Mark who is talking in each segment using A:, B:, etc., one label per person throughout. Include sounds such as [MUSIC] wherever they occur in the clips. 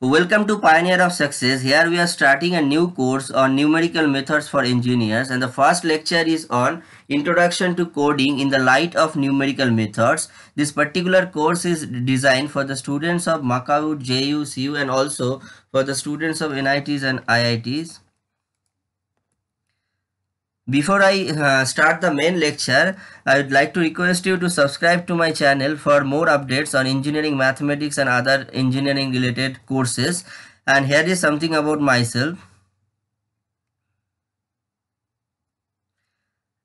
A: Welcome to Pioneer of Success. Here we are starting a new course on numerical methods for engineers and the first lecture is on Introduction to Coding in the Light of Numerical Methods. This particular course is designed for the students of Macau, JU, CU and also for the students of NITs and IITs. Before I uh, start the main lecture, I would like to request you to subscribe to my channel for more updates on engineering mathematics and other engineering related courses. And here is something about myself.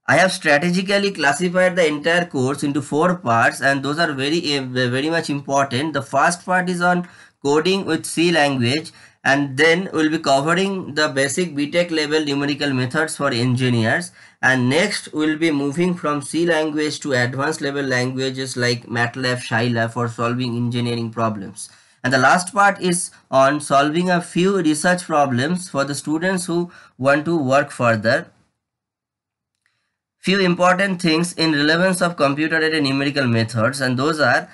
A: I have strategically classified the entire course into four parts and those are very, eh, very much important. The first part is on coding with C language and then we'll be covering the basic BTEC level numerical methods for engineers and next we'll be moving from C language to advanced level languages like MATLAB, Scilab for solving engineering problems. And the last part is on solving a few research problems for the students who want to work further. Few important things in relevance of computer aided numerical methods and those are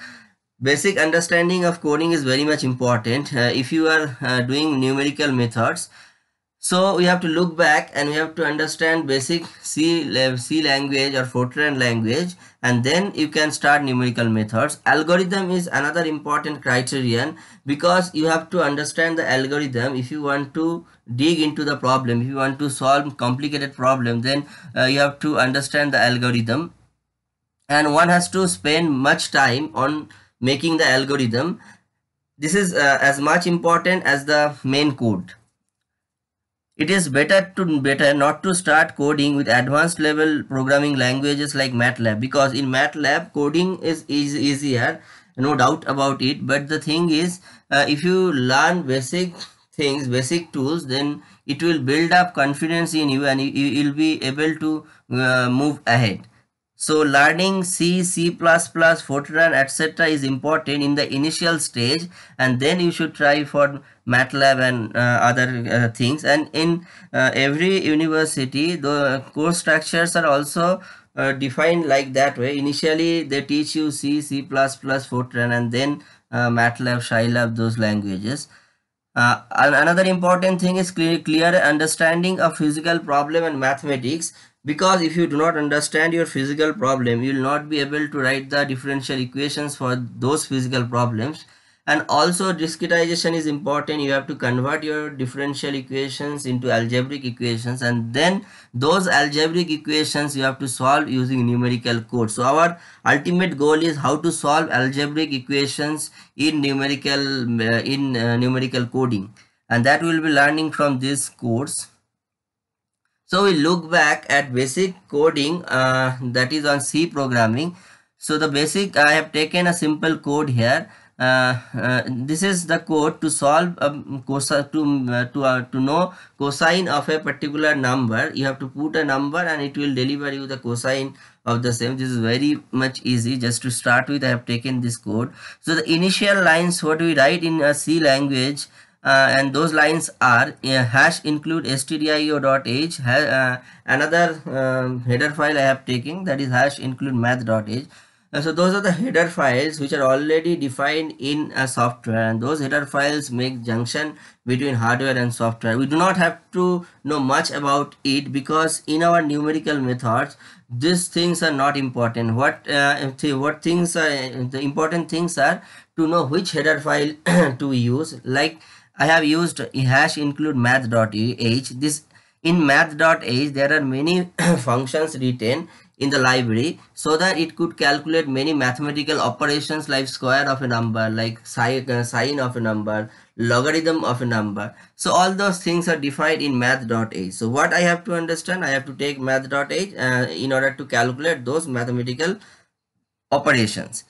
A: basic understanding of coding is very much important uh, if you are uh, doing numerical methods so we have to look back and we have to understand basic C, C language or Fortran language and then you can start numerical methods. Algorithm is another important criterion because you have to understand the algorithm if you want to dig into the problem, if you want to solve complicated problem then uh, you have to understand the algorithm and one has to spend much time on making the algorithm this is uh, as much important as the main code it is better to better not to start coding with advanced level programming languages like matlab because in matlab coding is, is easier no doubt about it but the thing is uh, if you learn basic things basic tools then it will build up confidence in you and you will be able to uh, move ahead so learning C, C++, Fortran, etc. is important in the initial stage and then you should try for MATLAB and uh, other uh, things. And in uh, every university, the course structures are also uh, defined like that way. Initially, they teach you C, C++, Fortran and then uh, MATLAB, Scilab, those languages. Uh, another important thing is clear, clear understanding of physical problem and mathematics because if you do not understand your physical problem you will not be able to write the differential equations for those physical problems and also discretization is important you have to convert your differential equations into algebraic equations and then those algebraic equations you have to solve using numerical code so our ultimate goal is how to solve algebraic equations in numerical uh, in uh, numerical coding and that will be learning from this course so we look back at basic coding uh, that is on C programming. So the basic, I have taken a simple code here. Uh, uh, this is the code to solve um, cosi to uh, to uh, to know cosine of a particular number you have to put a number and it will deliver you the cosine of the same this is very much easy just to start with i have taken this code so the initial lines what we write in a c language uh, and those lines are uh, hash include stdio.h ha uh, another um, header file i have taken that is hash include math.h uh, so those are the header files which are already defined in a software and those header files make junction between hardware and software we do not have to know much about it because in our numerical methods these things are not important what uh, th what things are the important things are to know which header file [CLEARS THROAT] to use like I have used hash include math.h. This in math.h there are many [COUGHS] functions written in the library so that it could calculate many mathematical operations like square of a number, like uh, sine of a number, logarithm of a number. So all those things are defined in math.h. So what I have to understand, I have to take math.h uh, in order to calculate those mathematical operations.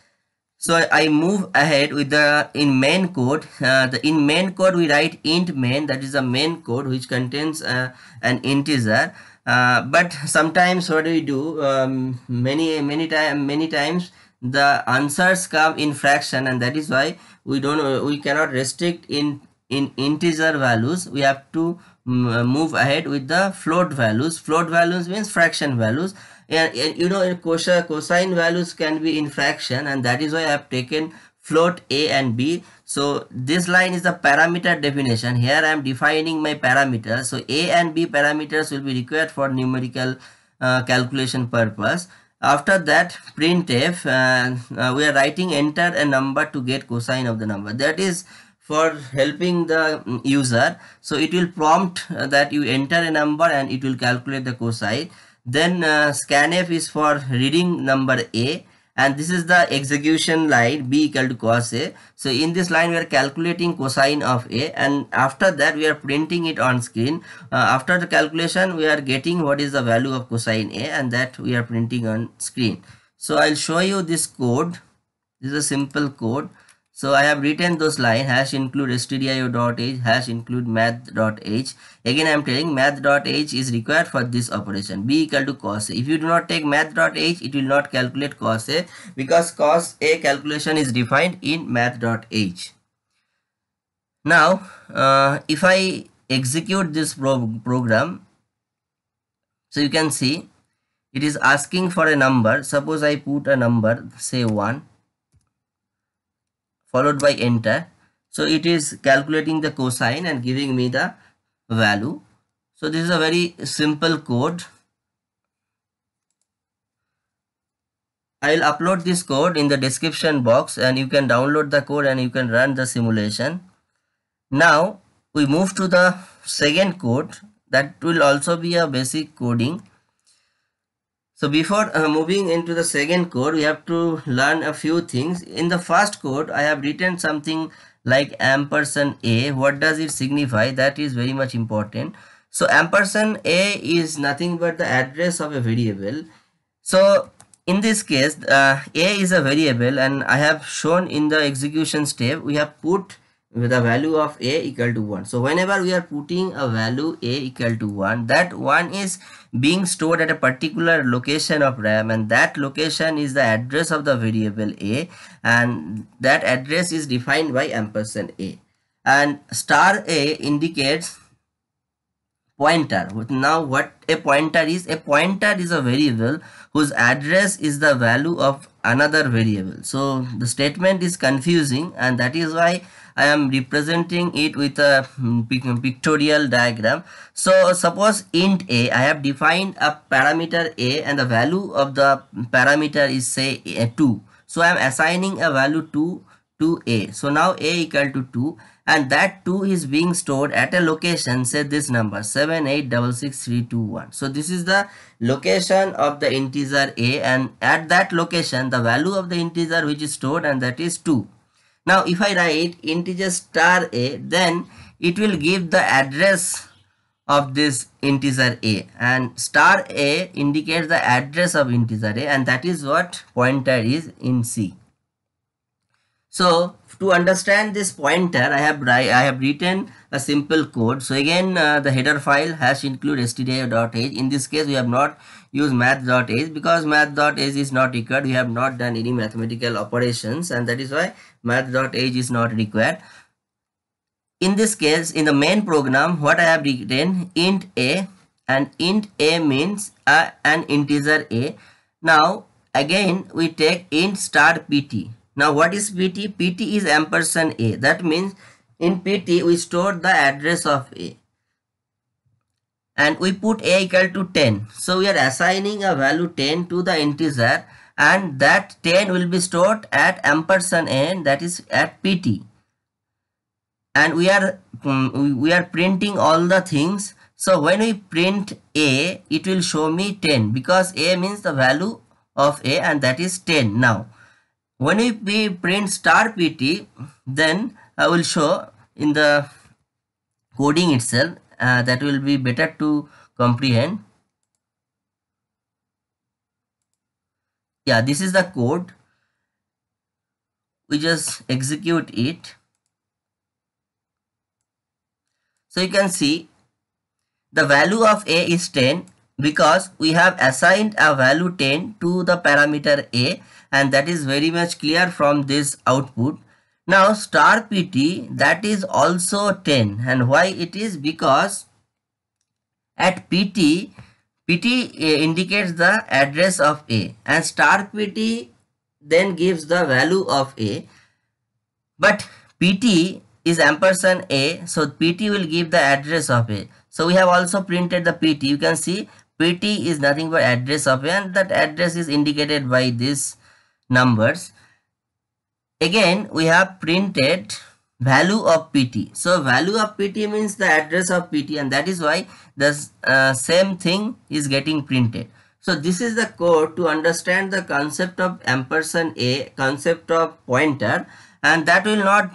A: So I, move ahead with the in main code. Uh, the in main code we write int main that is the main code which contains uh, an integer. Uh, but sometimes what do we do? Um, many many time many times the answers come in fraction and that is why we don't uh, we cannot restrict in in integer values. We have to mm, uh, move ahead with the float values. Float values means fraction values and, and you know cosine, cosine values can be in fraction and that is why I have taken float a and b so this line is the parameter definition here I am defining my parameters so a and b parameters will be required for numerical uh, calculation purpose after that printf uh, uh, we are writing enter a number to get cosine of the number that is for helping the mm, user so it will prompt uh, that you enter a number and it will calculate the cosine then uh, scanf is for reading number A and this is the execution line B equal to cos A. So in this line we are calculating cosine of A and after that we are printing it on screen. Uh, after the calculation we are getting what is the value of cosine A and that we are printing on screen. So I'll show you this code. This is a simple code. So I have written those line hash include stdio.h hash include math.h. Again, I am telling math.h is required for this operation. B equal to cos A. If you do not take math.h, it will not calculate cos A because cos A calculation is defined in math.h. Now, uh, if I execute this pro program, so you can see it is asking for a number. Suppose I put a number, say 1 followed by enter so it is calculating the cosine and giving me the value so this is a very simple code I'll upload this code in the description box and you can download the code and you can run the simulation. Now we move to the second code that will also be a basic coding so before uh, moving into the second code, we have to learn a few things. In the first code, I have written something like ampersand A. What does it signify? That is very much important. So ampersand A is nothing but the address of a variable. So in this case, uh, A is a variable and I have shown in the execution step, we have put with the value of a equal to 1 so whenever we are putting a value a equal to 1 that one is being stored at a particular location of ram and that location is the address of the variable a and that address is defined by ampersand a and star a indicates pointer now what a pointer is a pointer is a variable whose address is the value of another variable so the statement is confusing and that is why I am representing it with a hmm, pictorial diagram. So suppose int a, I have defined a parameter a and the value of the parameter is say 2. So I am assigning a value 2 to a. So now a equal to 2 and that 2 is being stored at a location say this number 7866321 so this is the location of the integer a and at that location the value of the integer which is stored and that is 2 now if I write integer star a then it will give the address of this integer a and star a indicates the address of integer a and that is what pointer is in C. So to understand this pointer I have I have written a simple code. So again uh, the header file hash include stdio.h in this case we have not use math.age because math.age is not required we have not done any mathematical operations and that is why math.age is not required in this case in the main program what i have written int a and int a means an integer a now again we take int star pt now what is pt pt is ampersand a that means in pt we store the address of a and we put a equal to 10 so we are assigning a value 10 to the integer and that 10 will be stored at ampersand n that is at pt and we are um, we are printing all the things so when we print a it will show me 10 because a means the value of a and that is 10 now when we print star pt then i will show in the coding itself uh, that will be better to comprehend yeah this is the code we just execute it so you can see the value of a is 10 because we have assigned a value 10 to the parameter a and that is very much clear from this output now star PT that is also 10 and why it is because at PT, PT eh, indicates the address of A and star PT then gives the value of A but PT is ampersand A so PT will give the address of A. So we have also printed the PT you can see PT is nothing but address of A and that address is indicated by these numbers Again, we have printed value of PT. So value of PT means the address of PT and that is why the uh, same thing is getting printed. So this is the code to understand the concept of ampersand A, concept of pointer and that will not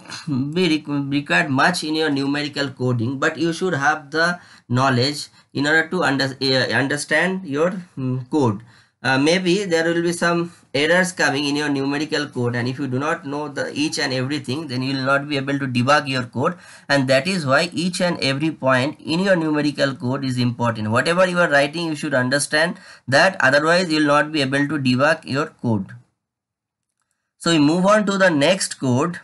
A: be required much in your numerical coding but you should have the knowledge in order to under, uh, understand your mm, code. Uh, maybe there will be some errors coming in your numerical code and if you do not know the each and everything then you will not be able to debug your code and that is why each and every point in your numerical code is important whatever you are writing you should understand that otherwise you will not be able to debug your code so we move on to the next code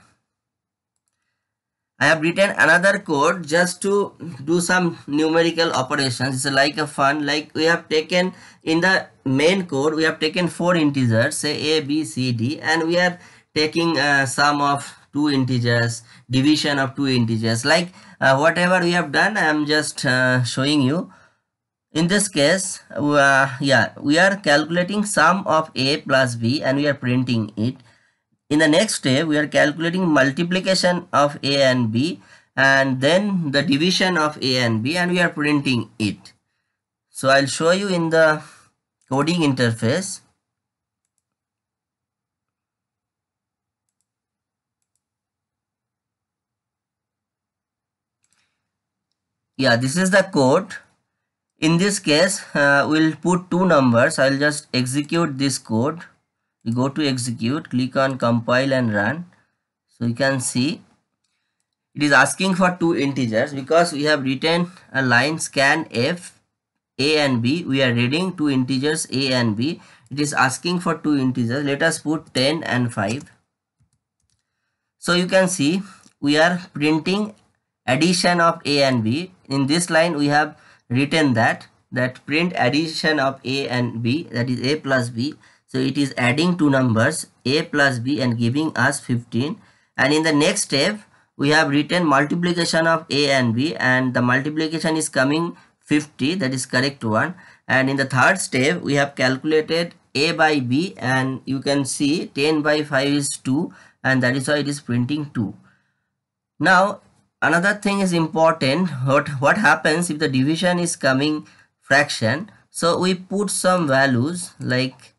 A: I have written another code just to do some numerical operations. It's like a fun, like we have taken in the main code, we have taken four integers, say A, B, C, D, and we are taking a uh, sum of two integers, division of two integers. Like uh, whatever we have done, I am just uh, showing you. In this case, uh, yeah, we are calculating sum of A plus B and we are printing it in the next step we are calculating multiplication of a and b and then the division of a and b and we are printing it so i'll show you in the coding interface yeah this is the code in this case uh, we'll put two numbers i'll just execute this code you go to execute click on compile and run so you can see it is asking for two integers because we have written a line scan f a and b we are reading two integers a and b it is asking for two integers let us put 10 and 5 so you can see we are printing addition of a and b in this line we have written that that print addition of a and b that is a plus b so it is adding two numbers a plus b and giving us 15 and in the next step we have written multiplication of a and b and the multiplication is coming 50 that is correct one and in the third step we have calculated a by b and you can see 10 by 5 is 2 and that is why it is printing 2. Now another thing is important [LAUGHS] what, what happens if the division is coming fraction so we put some values like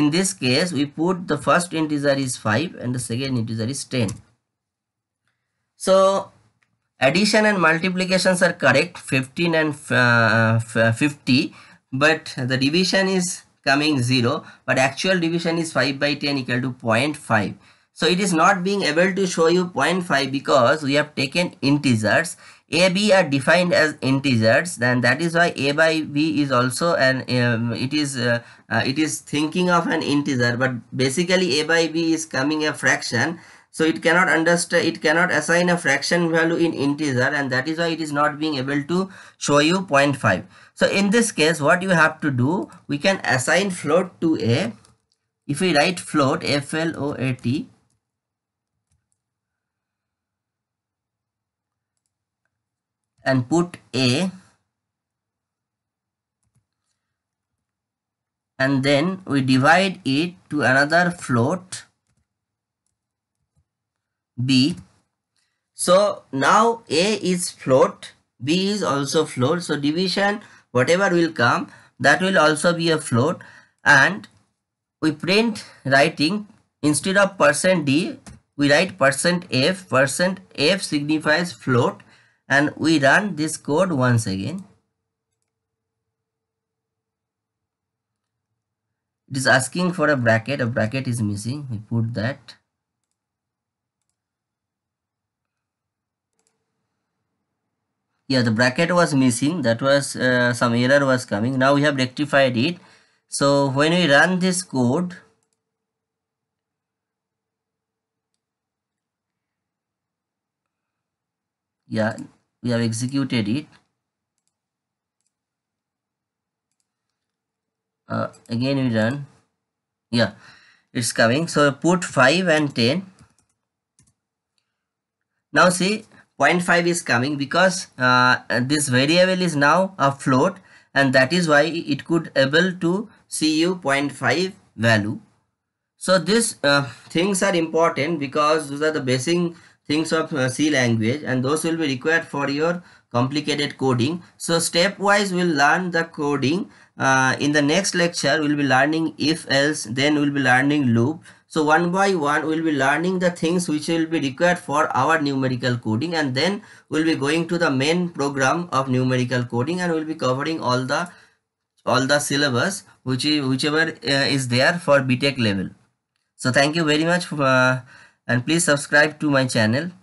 A: in this case, we put the first integer is 5 and the second integer is 10. So, addition and multiplications are correct 15 and uh, 50 but the division is coming 0 but actual division is 5 by 10 equal to 0.5 so it is not being able to show you 0.5 because we have taken integers. A, B are defined as integers then that is why A by B is also an um, it is uh, uh, it is thinking of an integer but basically A by B is coming a fraction so it cannot understand it cannot assign a fraction value in integer and that is why it is not being able to show you 0.5 so in this case what you have to do we can assign float to a if we write float f l o a t and put a and then we divide it to another float b so now a is float b is also float so division whatever will come that will also be a float and we print writing instead of percent d we write percent f percent f signifies float and we run this code once again it is asking for a bracket a bracket is missing we put that yeah the bracket was missing that was uh, some error was coming now we have rectified it so when we run this code yeah we have executed it uh, again we run yeah it's coming so put 5 and 10 now see 0.5 is coming because uh, this variable is now a float and that is why it could able to see you 0.5 value so these uh, things are important because those are the basic things of uh, C language and those will be required for your complicated coding. So stepwise we'll learn the coding. Uh, in the next lecture we'll be learning if else then we'll be learning loop. So one by one we'll be learning the things which will be required for our numerical coding and then we'll be going to the main program of numerical coding and we'll be covering all the all the syllabus which whichever uh, is there for BTEC level. So thank you very much for uh, and please subscribe to my channel